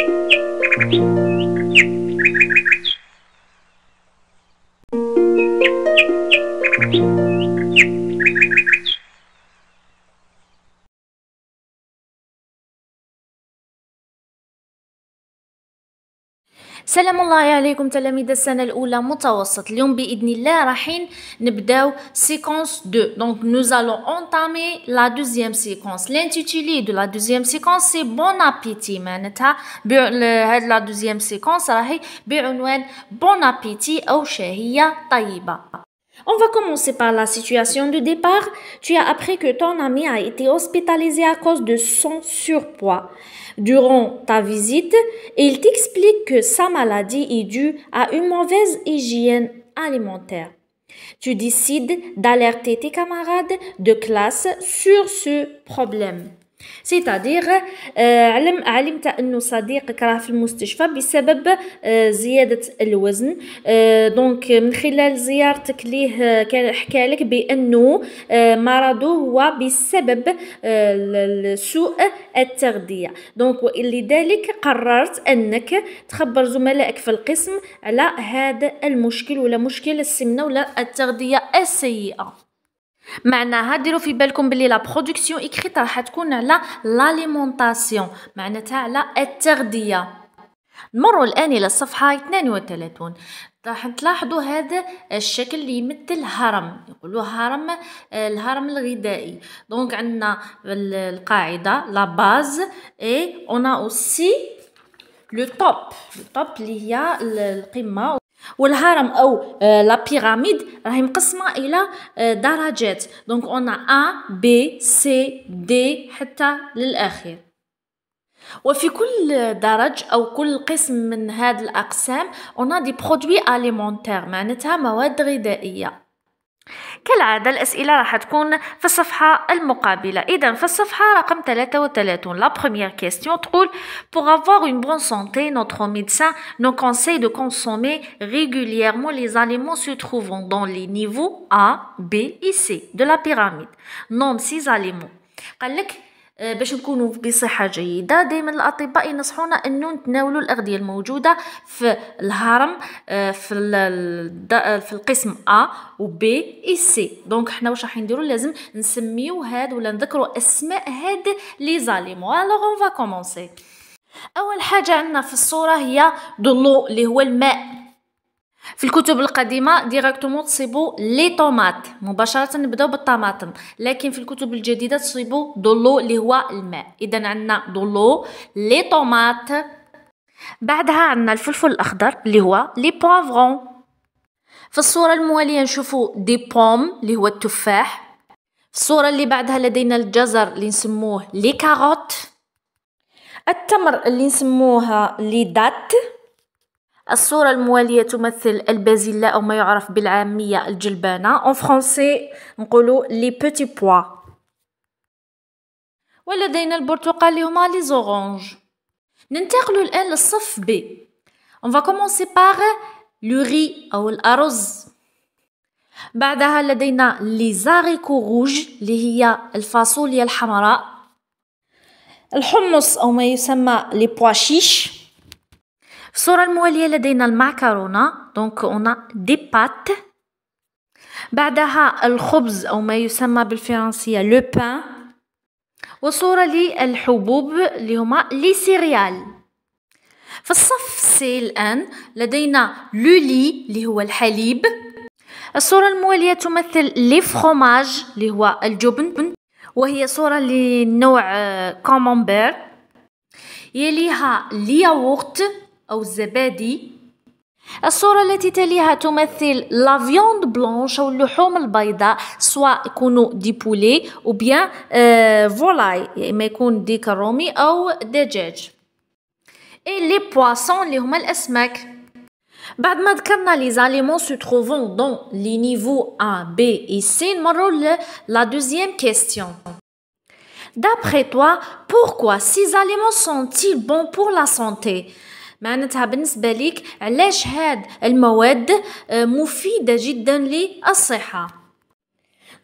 Thank you. سلام الله عليكم تلاميذ السنه الاولى متوسط اليوم باذن الله راحين نبداو سيكونس 2 دونك نو allons اونتامي لا دوزيام سيكونس l'intitulé دو لا دوزيام سيكونس سي بون ابيتي معناتها هاد لا دوزيام سيكونس راهي بعنوان بون ابيتي او شهيه طيبه On va commencer par la situation de départ. Tu as appris que ton ami a été hospitalisé à cause de son surpoids. Durant ta visite, il t'explique que sa maladie est due à une mauvaise hygiène alimentaire. Tu décides d'alerter tes camarades de classe sur ce problème. سيتادير آه، علم علمت انه صديقك راه في المستشفى بسبب آه، زياده الوزن آه، دونك من خلال زيارتك ليه كان حكى لك بانه مرضه هو بسبب سوء التغذيه دونك لذلك قررت انك تخبر زملائك في القسم على هذا المشكل ولا مشكل السمنه ولا التغذيه السيئه معناها ديروا في بالكم بلي لا برودكسيون اكريت راح تكون على لاليمونطاسيون معناتها على التغذيه نمروا الان الى الصفحه 32 راح تلاحظوا هذا الشكل اللي يمثل هرم يقولوا هرم الهرم الغذائي دونك عندنا القاعده لا باز اي اون اوسي لو توب لو توب اللي هي القمه والهرم او آه، لا بيراميد راهي مقسمه الى آه، درجات دونك اون ا بي سي دي حتى للاخير وفي كل درج او كل قسم من هاد الاقسام اون دي برودوي اليمونتير معناتها مواد غذائيه كالعادة الأسئلة راح تكون في الصفحة المقابلة إذا في الصفحة رقم 33 la première question تقول pour avoir une bonne santé notre médecin nous conseille de consommer régulièrement les aliments se trouvant dans les niveaux A, B et C de la pyramide nomme ces aliments قال لك آه، باش نكونوا بصحه جيده دائما الاطباء ينصحونا انه نتناولوا الاغذيه الموجوده في الهرم آه، في في القسم ا B و سي دونك حنا واش راح نديرو لازم نسميو هاد ولا نذكروا اسماء هاد لي زاليمو الوغ اون فا كومونسي اول حاجه عندنا في الصوره هي دو اللي هو الماء في الكتب القديمه ديريكتومون تصيبوا لي طوماط مباشره نبداو بالطماطم لكن في الكتب الجديده تصيبوا دولو اللي هو الماء اذا عندنا دولو لي طوماط بعدها عندنا الفلفل الاخضر اللي هو لي بوافغون في الصوره المواليه نشوفوا دي بوم اللي هو التفاح في الصوره اللي بعدها لدينا الجزر اللي نسموه لي كاروت التمر اللي نسموها لي دات الصورة الموالية تمثل البازيلا أو ما يعرف بالعامية الجلبانة اون فرونسي نقولو لي بوتي بوا ولدينا البرتقال هما لي زوغونج ننتقل الآن للصف ب اون فا كومونسي باغ لو riz أو الأرز بعدها لدينا لي زاريكو روج اللي هي الفاصوليا الحمراء الحمص أو ما يسمى لي بواشيش في الصورة الموالية لدينا المعكرونة دونك اون دي بات بعدها الخبز أو ما يسمى بالفرنسية لو بان وصورة للحبوب اللي هما لي سيريال في الصف سي الآن لدينا لو لي اللي هو الحليب الصورة الموالية تمثل لي فروماج اللي هو الجبن وهي صورة لنوع كومونبير آه، يليها الياغورت ou zébadi. la soura laitière liée à la viande blanche ou le l'homme le soit comme du poulet ou bien volaille m'a comme des carottes ou des et les poissons les humains les maquins. Badmad comme les aliments se trouvent dans les niveaux A B et C. Marole la deuxième question. d'après toi pourquoi ces aliments sont ils bons pour la santé معناتها بالنسبه ليك علاش هاد المواد آه، مفيده جدا للصحه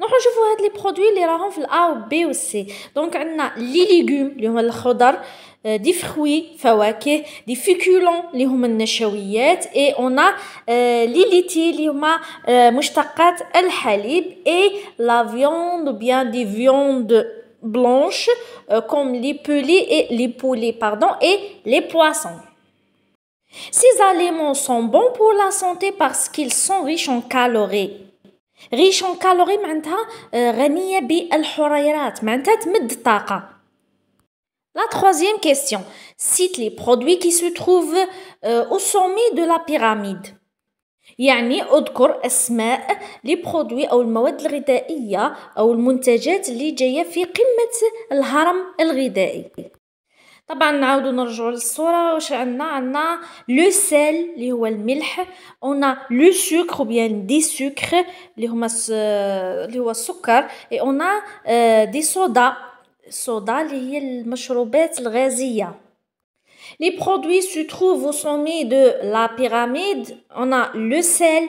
نروحو نشوفو هاد لي برودوي لي راهم في و بي و سي دونك عندنا لي ليغوم لي هما الخضر آه، دي فخوي فواكه دي فيكولون لي هما النشويات اي اونا آه، لي ليتي لي هما مشتقات الحليب اي لا فيوند بيان دي فيوند بلونش كوم لي بولي اي لي بولي باردون اي لي بواسون Ces aliments sont bons pour la santé parce qu'ils sont riches en calories. riches en calories معناتها غنية بالحريرات معناتها تمد الطاقة. La troisième question cite les produits qui se trouvent euh, au sommet de la pyramide. يعني اذكر اسماء لي برودوي او المواد الغذائيه او المنتجات اللي جايه في قمه الهرم الغذائي طبعا نعاودو نرجعو للصوره واش عندنا عندنا لو سيل اللي هو الملح اون لو سكر بيان دي سكر اللي هما اللي هو السكر اي اون دي صودا صودا اللي هي المشروبات الغازيه Les produits se trouvent au sommet de la pyramide. On a le sel,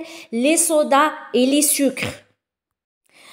les sodas et les sucres.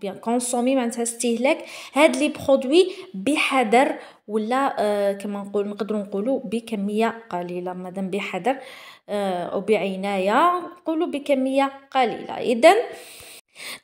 بيان كونسومي معناتها استهلاك هاد لي برودوي بحذر ولا آه كما نقول نقدروا نقولوا بكميه قليله مادام بحذر آه او بعنايه نقولوا بكميه قليله اذا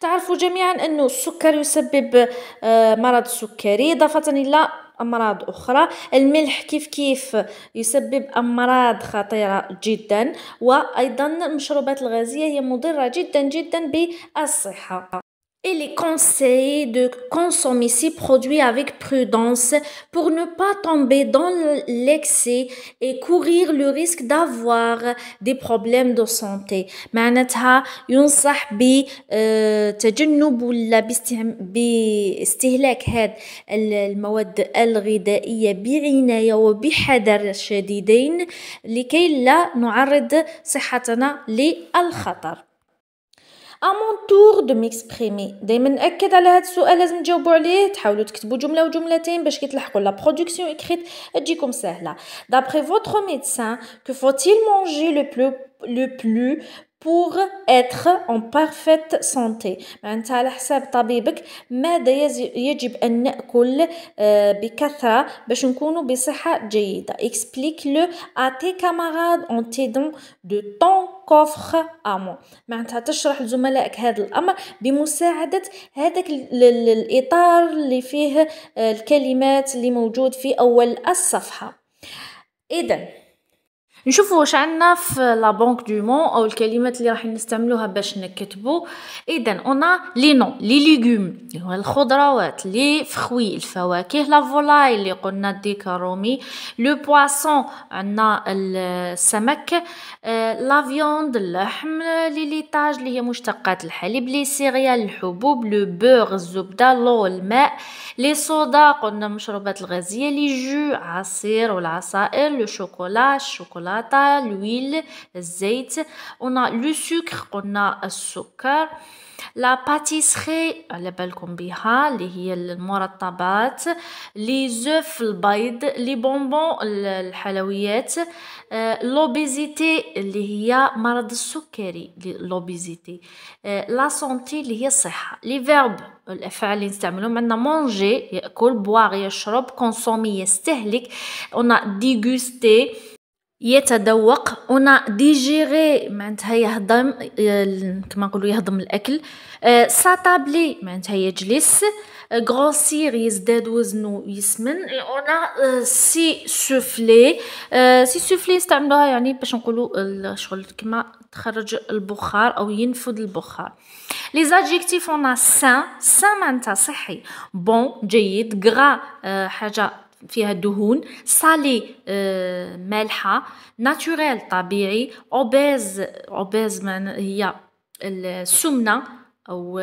تعرفوا جميعا انه السكر يسبب آه مرض السكري اضافه الى امراض اخرى الملح كيف كيف يسبب امراض خطيره جدا وايضا المشروبات الغازيه هي مضره جدا جدا بالصحه Il est conseillé de consommer ces produits avec prudence pour ne pas tomber dans l'excès et courir le risque d'avoir des problèmes de santé. معناتها ينصح بتجنب ولا باستهلاك هذه المواد الغذائيه بعنايه وبحذر شديدين لكي لا نعرض صحتنا للخطر. À mon tour de m'exprimer. Dès maintenant, sur les questions que vous allez tenter d'écrire, deux phrases ou deux phrases, je vous ai dit de la production écrite de mettre facile. D'après votre médecin, que faut-il manger le plus, le plus pour être en parfaite santé معناتها على حساب طبيبك ماذا يجب ان ناكل آه، بكثره باش نكونوا بصحه جيده explique le à tes camarades en t'aidant de ton coffre à main معناتها تشرح لزملائك هذا الامر بمساعده هذاك الاطار اللي فيه آه، الكلمات اللي موجود في اول الصفحه اذا نشوفوا واش عندنا في لا بانك دو مون او الكلمات اللي راح نستعملوها باش نكتبوا اذا اون لي نون لي ليغوم اللي هو الخضروات لي فخوي الفواكه لا فولاي اللي قلنا رومي لو بواسون عندنا السمك لا آه، فيوند اللحم لي ليتاج اللي هي مشتقات الحليب لي سيريال الحبوب لو بور الزبده لو الماء لي صودا قلنا المشروبات الغازيه لي جو عصير والعصائر لو شوكولا الشوكولا الشوكولاتة الويل الزيت on لو le قلنا السكر لا باتيسري على بالكم بها اللي هي المرطبات لي زوف البيض لي بونبون الحلويات لوبيزيتي اللي هي مرض السكري لوبيزيتي لا سونتي اللي هي الصحه لي فيرب الافعال اللي نستعملهم عندنا مونجي ياكل بواغ يشرب كونسومي يستهلك اون ديغوستي يتذوق اون ديجيري معناتها يهضم كما نقولوا يهضم الاكل آه، ساتابلي معناتها يجلس غروسير آه، يزداد وزنه يسمن اون آه، سي سوفلي سي سوفلي نستعملوها يعني باش نقولوا شغل كما تخرج البخار او ينفذ البخار لي زادجيكتيف اون سان سان معناتها صحي بون جيد غرا حاجه فيها الدهون صالي آه، مالحه ناتوريل طبيعي اوبيز اوبيز من هي السمنه او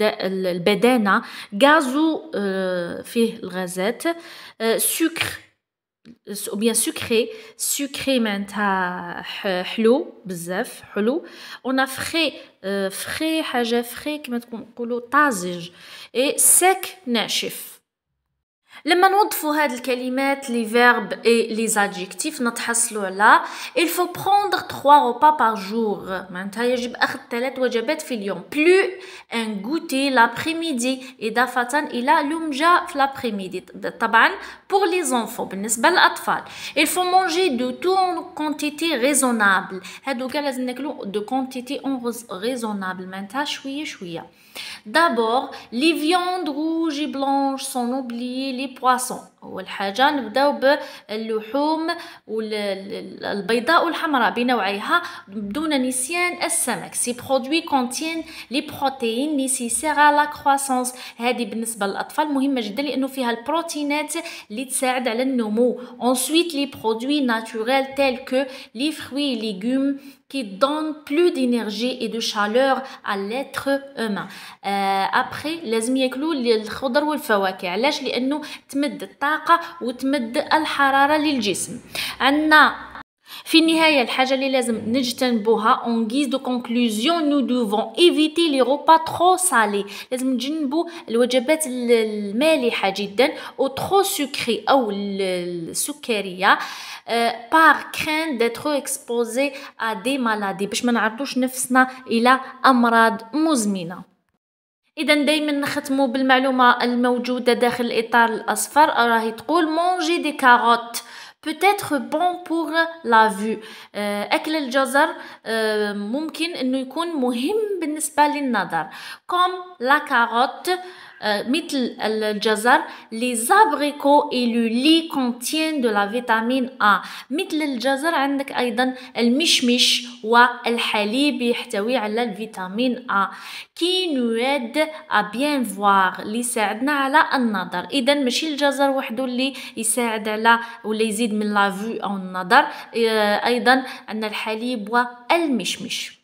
البدانه غازو آه، فيه الغازات آه، سكر او بيان سكري سكري معناتها حلو بزاف حلو اون فري فري حاجه فري كما تقولوا طازج اي سيك ناشف لما نوظفوا هاد الكلمات لي فيرب اي لي زادجيكتيف نتحصلوا على il faut prendre 3 repas par jour معناتها يجب اخذ ثلاث وجبات في اليوم بلو ان غوتي لابريميدي اضافه الى لومجا في لابريميدي طبعا pour les enfants بالنسبه للاطفال il faut manger de tout en quantité raisonnable هادوك لازم ناكلو de quantité en raisonnable معناتها شويه شويه d'abord les viandes rouges et blanches sont oubliées poissons. اول حاجه نبداو باللحوم والبيضاء والحمراء بنوعيها دون نسيان السمك سي برودوي كونتين لي بروتين نيسيسير على لا كروسونس هذه بالنسبه للاطفال مهمه جدا لانه فيها البروتينات اللي تساعد على النمو اونسويت لي برودوي ناتوريل تيل كو لي فروي ليغوم qui donne plus d'énergie et de chaleur à l'être humain. Euh, après لازم ياكلوا الخضر والفواكه علاش لانه تمد الطاقه الطاقة وتمد الحرارة للجسم عندنا في النهاية الحاجة اللي لازم نجتنبوها اون غيز دو كونكلوزيون نو دوفون ايفيتي لي روبا ترو سالي لازم نجنبو الوجبات المالحة جدا او ترو سكري او السكرية بار كرين داترو اكسبوزي ا دي مالادي باش ما نعرضوش نفسنا الى امراض مزمنه اذا دائما نختمو بالمعلومه الموجوده داخل الاطار الاصفر راهي تقول مونجي دي كاروت peut-être bon pour la vue آه، اكل الجزر آه، ممكن انه يكون مهم بالنسبه للنظر كوم لا كاروت Euh, مثل الجزر لي زابريكو اي لو لي كونتين دو لا فيتامين ا مثل الجزر عندك ايضا المشمش والحليب يحتوي على الفيتامين ا كي نواد ا بيان فوار لي يساعدنا على النظر اذا ماشي الجزر وحده اللي يساعد على ولا يزيد من لافو او النظر ايضا عندنا الحليب والمشمش